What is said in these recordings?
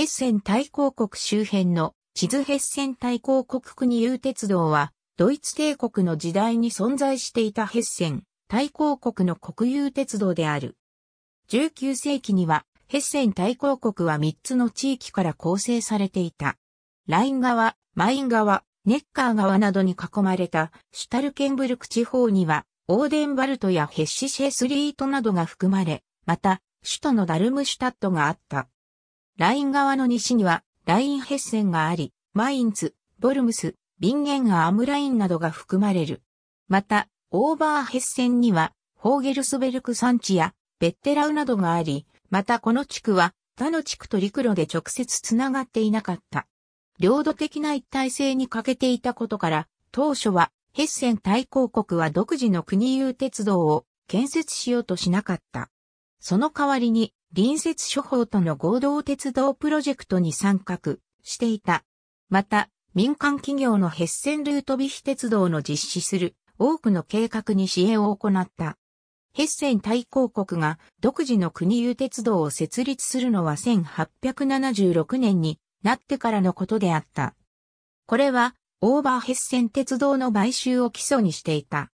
ヘッセン大公国周辺の地図ヘッセン大公国国有鉄道は、ドイツ帝国の時代に存在していたヘッセン大公国の国有鉄道である。19世紀には、ヘッセン大公国は3つの地域から構成されていた。ライン川、マイン川、ネッカー川などに囲まれたシュタルケンブルク地方には、オーデンバルトやヘッシシェスリートなどが含まれ、また、首都のダルムシュタットがあった。ライン側の西には、ラインヘッセンがあり、マインツ、ボルムス、ビンゲンアームラインなどが含まれる。また、オーバーヘッセンには、ホーゲルスベルク山地や、ベッテラウなどがあり、またこの地区は、他の地区と陸路で直接つながっていなかった。領土的な一体性に欠けていたことから、当初は、ヘッセン対抗国は独自の国有鉄道を建設しようとしなかった。その代わりに隣接処方との合同鉄道プロジェクトに参画していた。また、民間企業のヘッセンルートビヒ鉄道の実施する多くの計画に支援を行った。ヘッセン大公国が独自の国有鉄道を設立するのは1876年になってからのことであった。これはオーバーヘッセン鉄道の買収を基礎にしていた。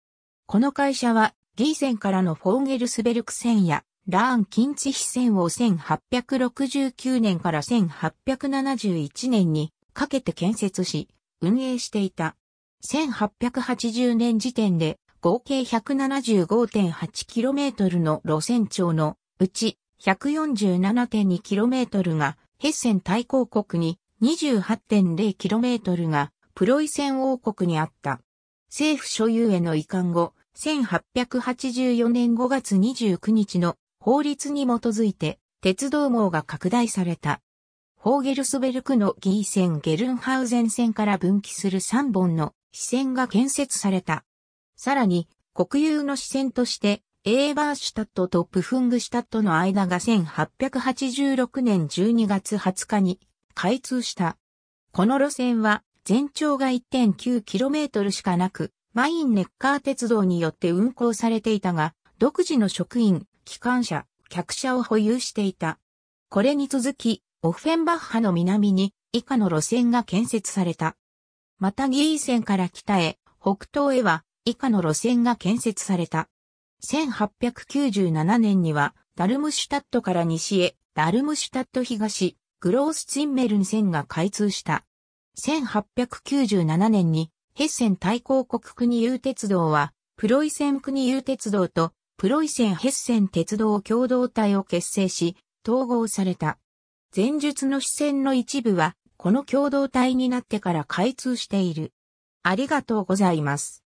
この会社はギーセンからのフォーゲルスベルク線やラーン近地ヒ線を1869年から1871年にかけて建設し、運営していた。1880年時点で合計 175.8km の路線長のうち 147.2km がヘッセン大公国に 28.0km がプロイセン王国にあった。政府所有への移管後、1884年5月29日の法律に基づいて鉄道網が拡大された。ホーゲルスベルクのギー線ゲルンハウゼン線から分岐する3本の支線が建設された。さらに、国有の支線として、エーバーシュタットとプフングシュタットの間が1886年12月20日に開通した。この路線は全長が 1.9km しかなく、マインネッカー鉄道によって運行されていたが、独自の職員、機関車、客車を保有していた。これに続き、オフェンバッハの南に以下の路線が建設された。またギー線から北へ、北東へは以下の路線が建設された。1897年には、ダルムシュタットから西へ、ダルムシュタット東、グロースツンメルン線が開通した。1897年に、ヘッセン対抗国国有鉄道は、プロイセン国有鉄道とプロイセン・ヘッセン鉄道共同体を結成し、統合された。前述の支線の一部は、この共同体になってから開通している。ありがとうございます。